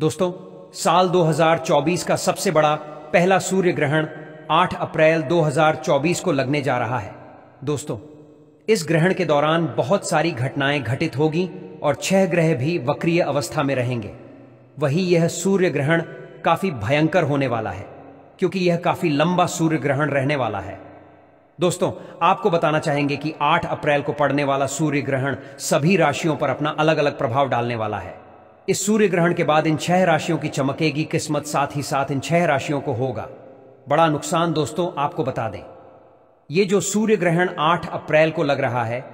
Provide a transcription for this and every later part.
दोस्तों साल 2024 का सबसे बड़ा पहला सूर्य ग्रहण 8 अप्रैल 2024 को लगने जा रहा है दोस्तों इस ग्रहण के दौरान बहुत सारी घटनाएं घटित होगी और छह ग्रह भी वक्रीय अवस्था में रहेंगे वही यह सूर्य ग्रहण काफी भयंकर होने वाला है क्योंकि यह काफी लंबा सूर्य ग्रहण रहने वाला है दोस्तों आपको बताना चाहेंगे कि 8 अप्रैल को पड़ने वाला सूर्य ग्रहण सभी राशियों पर अपना अलग अलग प्रभाव डालने वाला है इस सूर्य ग्रहण के बाद इन छह राशियों की चमकेगी किस्मत साथ ही साथ इन छह राशियों को होगा बड़ा नुकसान दोस्तों आपको बता दें ये जो सूर्य ग्रहण 8 अप्रैल को लग रहा है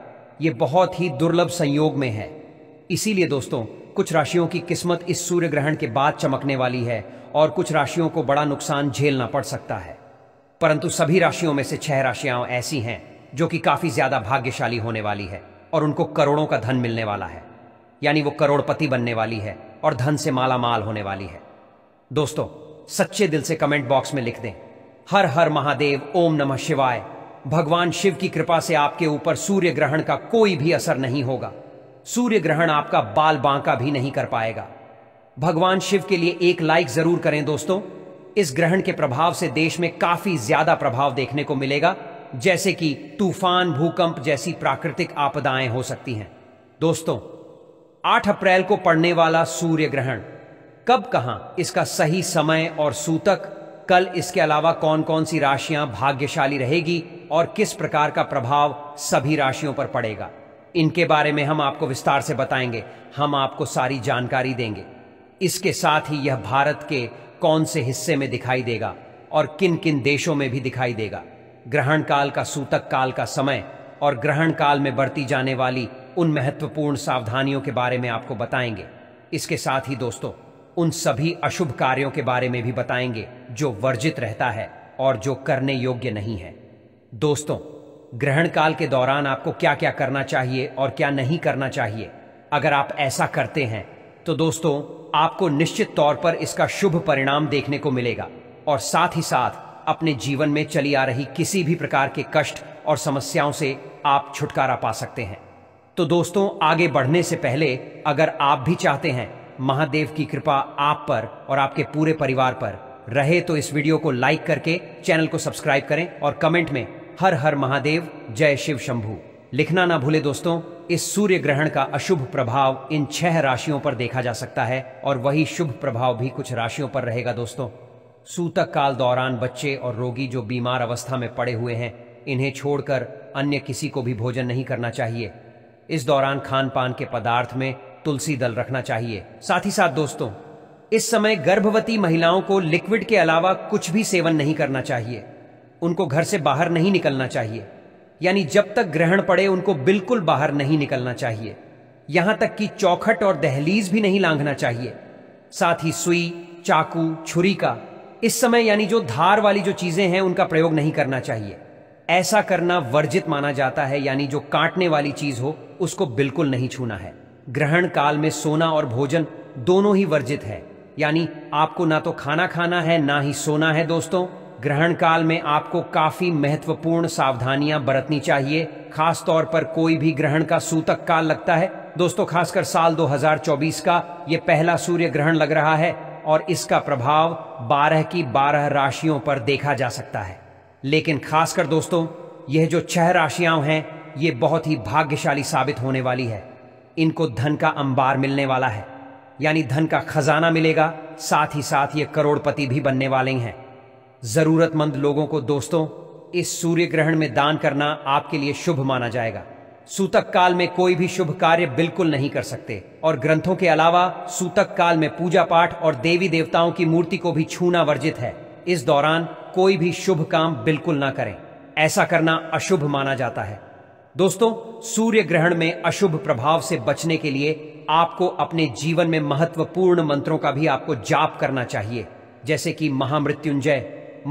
ये बहुत ही दुर्लभ संयोग में है इसीलिए दोस्तों कुछ राशियों की किस्मत इस सूर्य ग्रहण के बाद चमकने वाली है और कुछ राशियों को बड़ा नुकसान झेलना पड़ सकता है परंतु सभी राशियों में से छह राशियां ऐसी हैं जो कि काफी ज्यादा भाग्यशाली होने वाली है और उनको करोड़ों का धन मिलने वाला है यानी वो करोड़पति बनने वाली है और धन से माला माल होने वाली है दोस्तों सच्चे दिल से कमेंट बॉक्स में लिख दें हर हर महादेव ओम नमः शिवाय भगवान शिव की कृपा से आपके ऊपर सूर्य ग्रहण का कोई भी असर नहीं होगा सूर्य ग्रहण आपका बाल बांका भी नहीं कर पाएगा भगवान शिव के लिए एक लाइक जरूर करें दोस्तों इस ग्रहण के प्रभाव से देश में काफी ज्यादा प्रभाव देखने को मिलेगा जैसे कि तूफान भूकंप जैसी प्राकृतिक आपदाएं हो सकती हैं दोस्तों 8 अप्रैल को पड़ने वाला सूर्य ग्रहण कब कहां इसका सही समय और सूतक कल इसके अलावा कौन कौन सी राशियां भाग्यशाली रहेगी और किस प्रकार का प्रभाव सभी राशियों पर पड़ेगा इनके बारे में हम आपको विस्तार से बताएंगे हम आपको सारी जानकारी देंगे इसके साथ ही यह भारत के कौन से हिस्से में दिखाई देगा और किन किन देशों में भी दिखाई देगा ग्रहण काल का सूतक काल का समय और ग्रहण काल में बरती जाने वाली उन महत्वपूर्ण सावधानियों के बारे में आपको बताएंगे इसके साथ ही दोस्तों उन सभी अशुभ कार्यों के बारे में भी बताएंगे जो वर्जित रहता है और जो करने योग्य नहीं है दोस्तों ग्रहण काल के दौरान आपको क्या क्या करना चाहिए और क्या नहीं करना चाहिए अगर आप ऐसा करते हैं तो दोस्तों आपको निश्चित तौर पर इसका शुभ परिणाम देखने को मिलेगा और साथ ही साथ अपने जीवन में चली आ रही किसी भी प्रकार के कष्ट और समस्याओं से आप छुटकारा पा सकते हैं तो दोस्तों आगे बढ़ने से पहले अगर आप भी चाहते हैं महादेव की कृपा आप पर और आपके पूरे परिवार पर रहे तो इस वीडियो को लाइक करके चैनल को सब्सक्राइब करें और कमेंट में हर हर महादेव जय शिव शंभू लिखना ना भूले दोस्तों इस सूर्य ग्रहण का अशुभ प्रभाव इन छह राशियों पर देखा जा सकता है और वही शुभ प्रभाव भी कुछ राशियों पर रहेगा दोस्तों सूतक काल दौरान बच्चे और रोगी जो बीमार अवस्था में पड़े हुए हैं इन्हें छोड़कर अन्य किसी को भी भोजन नहीं करना चाहिए इस दौरान खान पान के पदार्थ में तुलसी दल रखना चाहिए साथ ही साथ दोस्तों इस समय गर्भवती महिलाओं को लिक्विड के अलावा कुछ भी सेवन नहीं करना चाहिए उनको घर से बाहर नहीं निकलना चाहिए यानी जब तक ग्रहण पड़े उनको बिल्कुल बाहर नहीं निकलना चाहिए यहां तक कि चौखट और दहलीज भी नहीं लांघना चाहिए साथ ही सुई चाकू छुरी का इस समय यानी जो धार वाली जो चीजें हैं उनका प्रयोग नहीं करना चाहिए ऐसा करना वर्जित माना जाता है यानी जो काटने वाली चीज हो उसको बिल्कुल नहीं छूना है ग्रहण काल में सोना और भोजन दोनों ही वर्जित है यानी आपको ना तो खाना खाना है ना ही सोना है दोस्तों ग्रहण काल में आपको काफी महत्वपूर्ण सावधानियां बरतनी चाहिए खास तौर पर कोई भी ग्रहण का सूतक काल लगता है दोस्तों खासकर साल 2024 का ये पहला सूर्य ग्रहण लग रहा है और इसका प्रभाव 12 की 12 राशियों पर देखा जा सकता है लेकिन खासकर दोस्तों यह जो छह राशियां हैं ये बहुत ही भाग्यशाली साबित होने वाली है इनको धन का अंबार मिलने वाला है यानी धन का खजाना मिलेगा साथ ही साथ ये करोड़पति भी बनने वाले हैं जरूरतमंद लोगों को दोस्तों इस सूर्य ग्रहण में दान करना आपके लिए शुभ माना जाएगा सूतक काल में कोई भी शुभ कार्य बिल्कुल नहीं कर सकते और ग्रंथों के अलावा सूतक काल में पूजा पाठ और देवी देवताओं की मूर्ति को भी छूना वर्जित है इस दौरान कोई भी शुभ काम बिल्कुल ना करें ऐसा करना अशुभ माना जाता है दोस्तों सूर्य ग्रहण में अशुभ प्रभाव से बचने के लिए आपको अपने जीवन में महत्वपूर्ण मंत्रों का भी आपको जाप करना चाहिए जैसे कि महामृत्युंजय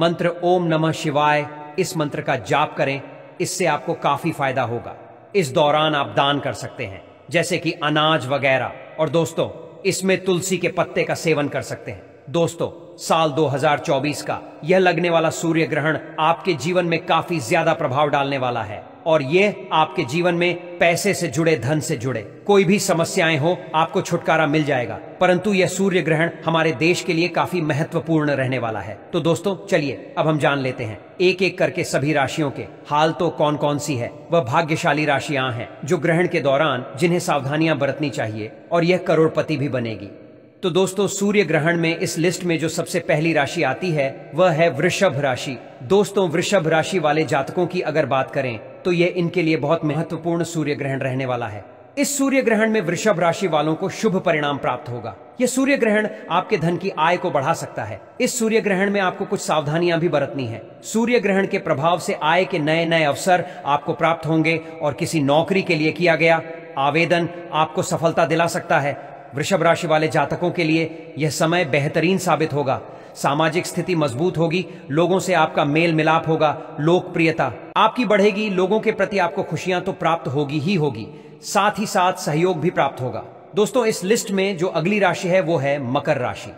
मंत्र ओम नमः शिवाय इस मंत्र का जाप करें इससे आपको काफी फायदा होगा इस दौरान आप दान कर सकते हैं जैसे कि अनाज वगैरह और दोस्तों इसमें तुलसी के पत्ते का सेवन कर सकते हैं दोस्तों साल 2024 का यह लगने वाला सूर्य ग्रहण आपके जीवन में काफी ज्यादा प्रभाव डालने वाला है और ये आपके जीवन में पैसे से जुड़े धन से जुड़े कोई भी समस्याएं हो आपको छुटकारा मिल जाएगा परंतु यह सूर्य ग्रहण हमारे देश के लिए काफी महत्वपूर्ण रहने वाला है तो दोस्तों चलिए अब हम जान लेते हैं एक एक करके सभी राशियों के हाल तो कौन कौन सी है वह भाग्यशाली राशियां हैं जो ग्रहण के दौरान जिन्हें सावधानियां बरतनी चाहिए और यह करोड़पति भी बनेगी तो दोस्तों सूर्य ग्रहण में इस लिस्ट में जो सबसे पहली राशि आती है वह है वृषभ राशि दोस्तों वृषभ राशि वाले जातकों की अगर बात करें तो ये इनके लिए बहुत महत्वपूर्ण सूर्य ग्रहण रहने वाला है इस सूर्य ग्रहण में वृषभ राशि वालों को शुभ परिणाम प्राप्त होगा यह सूर्य ग्रहण आपके धन की आय को बढ़ा सकता है इस सूर्य ग्रहण में आपको कुछ सावधानियां भी बरतनी है सूर्य ग्रहण के प्रभाव से आय के नए नए अवसर आपको प्राप्त होंगे और किसी नौकरी के लिए किया गया आवेदन आपको सफलता दिला सकता है वृषभ राशि वाले जातकों के लिए यह समय बेहतरीन साबित होगा सामाजिक स्थिति मजबूत होगी लोगों से आपका मेल मिलाप होगा लोकप्रियता आपकी बढ़ेगी लोगों के प्रति आपको खुशियां तो प्राप्त होगी ही होगी साथ ही साथ सहयोग भी प्राप्त होगा दोस्तों इस लिस्ट में जो अगली राशि है वो है मकर राशि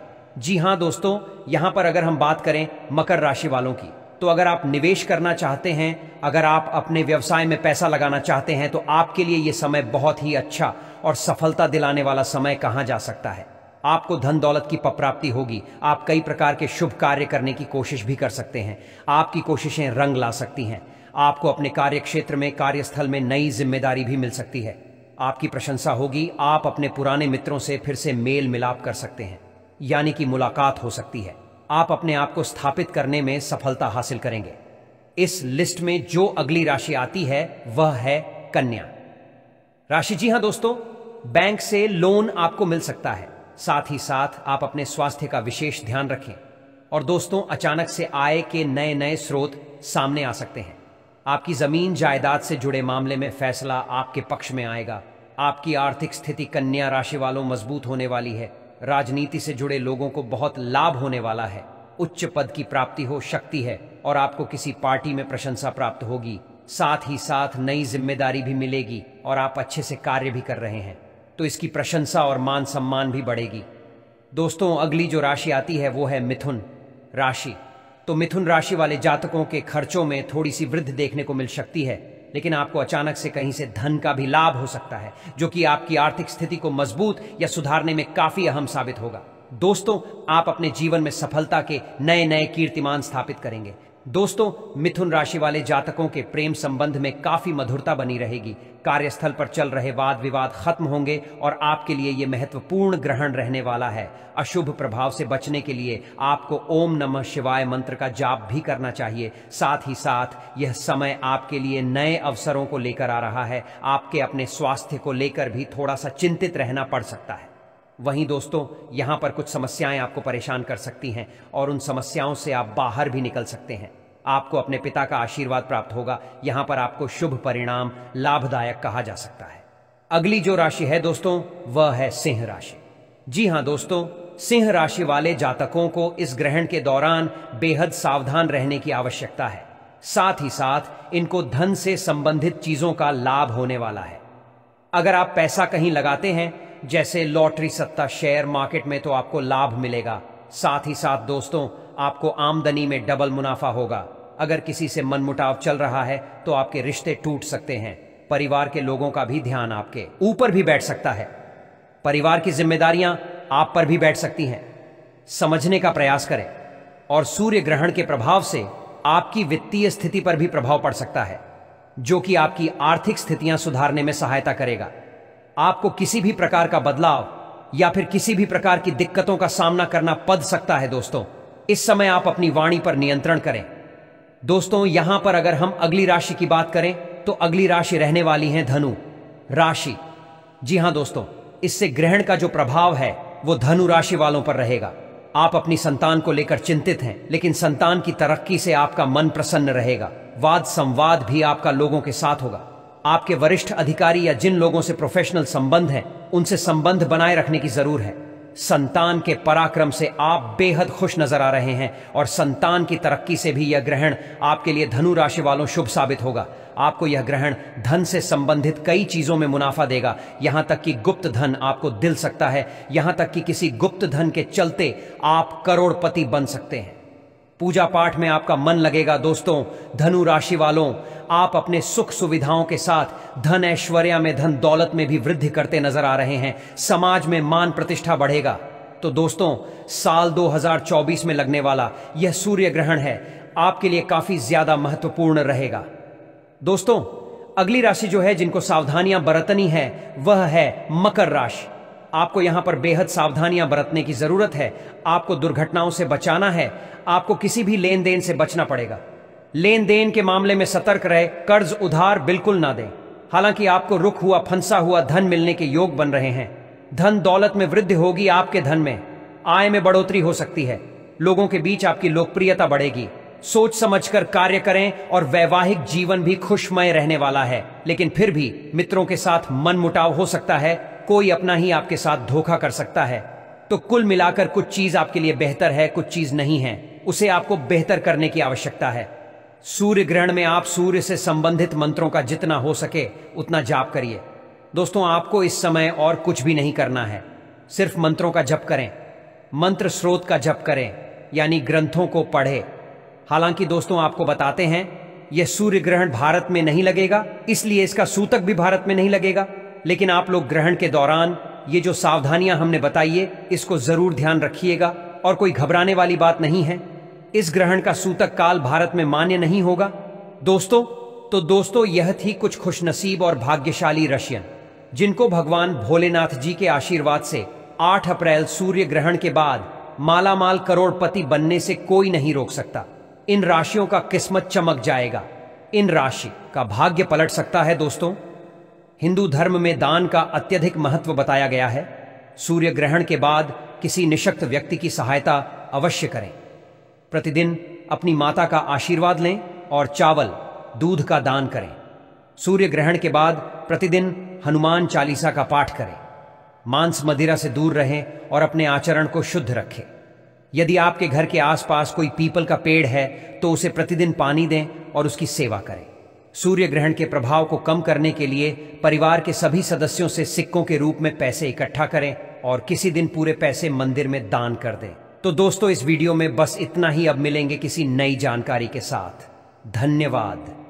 जी हाँ दोस्तों यहां पर अगर हम बात करें मकर राशि वालों की तो अगर आप निवेश करना चाहते हैं अगर आप अपने व्यवसाय में पैसा लगाना चाहते हैं तो आपके लिए यह समय बहुत ही अच्छा और सफलता दिलाने वाला समय कहा जा सकता है आपको धन दौलत की प्राप्ति होगी आप कई प्रकार के शुभ कार्य करने की कोशिश भी कर सकते हैं आपकी कोशिशें रंग ला सकती हैं आपको अपने कार्य क्षेत्र में कार्यस्थल में नई जिम्मेदारी भी मिल सकती है आपकी प्रशंसा होगी आप अपने पुराने मित्रों से फिर से मेल मिलाप कर सकते हैं यानी कि मुलाकात हो सकती है आप अपने आप को स्थापित करने में सफलता हासिल करेंगे इस लिस्ट में जो अगली राशि आती है वह है कन्या राशि जी हां दोस्तों बैंक से लोन आपको मिल सकता है साथ ही साथ आप अपने स्वास्थ्य का विशेष ध्यान रखें और दोस्तों अचानक से आय के नए नए स्रोत सामने आ सकते हैं आपकी जमीन जायदाद से जुड़े मामले में फैसला आपके पक्ष में आएगा आपकी आर्थिक स्थिति कन्या राशि वालों मजबूत होने वाली है राजनीति से जुड़े लोगों को बहुत लाभ होने वाला है उच्च पद की प्राप्ति हो शक्ति है और आपको किसी पार्टी में प्रशंसा प्राप्त होगी साथ ही साथ नई जिम्मेदारी भी मिलेगी और आप अच्छे से कार्य भी कर रहे हैं तो इसकी प्रशंसा और मान सम्मान भी बढ़ेगी दोस्तों अगली जो राशि आती है वो है मिथुन राशि तो मिथुन राशि वाले जातकों के खर्चों में थोड़ी सी वृद्धि देखने को मिल सकती है लेकिन आपको अचानक से कहीं से धन का भी लाभ हो सकता है जो कि आपकी आर्थिक स्थिति को मजबूत या सुधारने में काफी अहम साबित होगा दोस्तों आप अपने जीवन में सफलता के नए नए कीर्तिमान स्थापित करेंगे दोस्तों मिथुन राशि वाले जातकों के प्रेम संबंध में काफी मधुरता बनी रहेगी कार्यस्थल पर चल रहे वाद विवाद खत्म होंगे और आपके लिए ये महत्वपूर्ण ग्रहण रहने वाला है अशुभ प्रभाव से बचने के लिए आपको ओम नमः शिवाय मंत्र का जाप भी करना चाहिए साथ ही साथ यह समय आपके लिए नए अवसरों को लेकर आ रहा है आपके अपने स्वास्थ्य को लेकर भी थोड़ा सा चिंतित रहना पड़ सकता है वहीं दोस्तों यहां पर कुछ समस्याएं आपको परेशान कर सकती हैं और उन समस्याओं से आप बाहर भी निकल सकते हैं आपको अपने पिता का आशीर्वाद प्राप्त होगा यहां पर आपको शुभ परिणाम लाभदायक कहा जा सकता है अगली जो राशि है दोस्तों वह है सिंह राशि जी हां दोस्तों सिंह राशि वाले जातकों को इस ग्रहण के दौरान बेहद सावधान रहने की आवश्यकता है साथ ही साथ इनको धन से संबंधित चीजों का लाभ होने वाला है अगर आप पैसा कहीं लगाते हैं जैसे लॉटरी सत्ता शेयर मार्केट में तो आपको लाभ मिलेगा साथ ही साथ दोस्तों आपको आमदनी में डबल मुनाफा होगा अगर किसी से मनमुटाव चल रहा है तो आपके रिश्ते टूट सकते हैं परिवार के लोगों का भी ध्यान आपके ऊपर भी बैठ सकता है परिवार की जिम्मेदारियां आप पर भी बैठ सकती हैं समझने का प्रयास करें और सूर्य ग्रहण के प्रभाव से आपकी वित्तीय स्थिति पर भी प्रभाव पड़ सकता है जो कि आपकी आर्थिक स्थितियां सुधारने में सहायता करेगा आपको किसी भी प्रकार का बदलाव या फिर किसी भी प्रकार की दिक्कतों का सामना करना पड़ सकता है दोस्तों इस समय आप अपनी वाणी पर नियंत्रण करें दोस्तों यहां पर अगर हम अगली राशि की बात करें तो अगली राशि रहने वाली है धनु राशि जी हां दोस्तों इससे ग्रहण का जो प्रभाव है वो धनु राशि वालों पर रहेगा आप अपनी संतान को लेकर चिंतित हैं लेकिन संतान की तरक्की से आपका मन प्रसन्न रहेगा वाद संवाद भी आपका लोगों के साथ होगा आपके वरिष्ठ अधिकारी या जिन लोगों से प्रोफेशनल संबंध है उनसे संबंध बनाए रखने की जरूर है संतान के पराक्रम से आप बेहद खुश नजर आ रहे हैं और संतान की तरक्की से भी यह ग्रहण आपके लिए धनु राशि वालों शुभ साबित होगा आपको यह ग्रहण धन से संबंधित कई चीजों में मुनाफा देगा यहां तक कि गुप्त धन आपको दिल सकता है यहां तक कि किसी गुप्त धन के चलते आप करोड़पति बन सकते हैं पूजा पाठ में आपका मन लगेगा दोस्तों धनु राशि वालों आप अपने सुख सुविधाओं के साथ धन ऐश्वर्या में धन दौलत में भी वृद्धि करते नजर आ रहे हैं समाज में मान प्रतिष्ठा बढ़ेगा तो दोस्तों साल 2024 में लगने वाला यह सूर्य ग्रहण है आपके लिए काफी ज्यादा महत्वपूर्ण रहेगा दोस्तों अगली राशि जो है जिनको सावधानियां बरतनी है वह है मकर राशि आपको यहां पर बेहद सावधानियां बरतने की जरूरत है आपको दुर्घटनाओं से बचाना है आपको किसी भी लेन देन से बचना पड़ेगा लेन देन के मामले में सतर्क रहे कर्ज उधार बिल्कुल ना दें हालांकि आपको रुक हुआ फंसा हुआ धन मिलने के योग बन रहे हैं धन दौलत में वृद्धि होगी आपके धन में आय में बढ़ोतरी हो सकती है लोगों के बीच आपकी लोकप्रियता बढ़ेगी सोच समझकर कार्य करें और वैवाहिक जीवन भी खुशमय रहने वाला है लेकिन फिर भी मित्रों के साथ मनमुटाव हो सकता है कोई अपना ही आपके साथ धोखा कर सकता है तो कुल मिलाकर कुछ चीज आपके लिए बेहतर है कुछ चीज नहीं है उसे आपको बेहतर करने की आवश्यकता है सूर्य ग्रहण में आप सूर्य से संबंधित मंत्रों का जितना हो सके उतना जाप करिए दोस्तों आपको इस समय और कुछ भी नहीं करना है सिर्फ मंत्रों का जप करें मंत्र स्रोत का जप करें यानी ग्रंथों को पढ़े हालांकि दोस्तों आपको बताते हैं यह सूर्य ग्रहण भारत में नहीं लगेगा इसलिए इसका सूतक भी भारत में नहीं लगेगा लेकिन आप लोग ग्रहण के दौरान ये जो सावधानियां हमने बताई है इसको जरूर ध्यान रखिएगा और कोई घबराने वाली बात नहीं है इस ग्रहण का सूतक काल भारत में मान्य नहीं होगा दोस्तों तो दोस्तों यह थी कुछ खुशनसीब और भाग्यशाली रशियन जिनको भगवान भोलेनाथ जी के आशीर्वाद से 8 अप्रैल सूर्य ग्रहण के बाद मालामाल करोड़पति बनने से कोई नहीं रोक सकता इन राशियों का किस्मत चमक जाएगा इन राशि का भाग्य पलट सकता है दोस्तों हिंदू धर्म में दान का अत्यधिक महत्व बताया गया है सूर्य ग्रहण के बाद किसी निशक्त व्यक्ति की सहायता अवश्य करें प्रतिदिन अपनी माता का आशीर्वाद लें और चावल दूध का दान करें सूर्य ग्रहण के बाद प्रतिदिन हनुमान चालीसा का पाठ करें मांस मदिरा से दूर रहें और अपने आचरण को शुद्ध रखें यदि आपके घर के आसपास कोई पीपल का पेड़ है तो उसे प्रतिदिन पानी दें और उसकी सेवा करें सूर्य ग्रहण के प्रभाव को कम करने के लिए परिवार के सभी सदस्यों से सिक्कों के रूप में पैसे इकट्ठा करें और किसी दिन पूरे पैसे मंदिर में दान कर दें तो दोस्तों इस वीडियो में बस इतना ही अब मिलेंगे किसी नई जानकारी के साथ धन्यवाद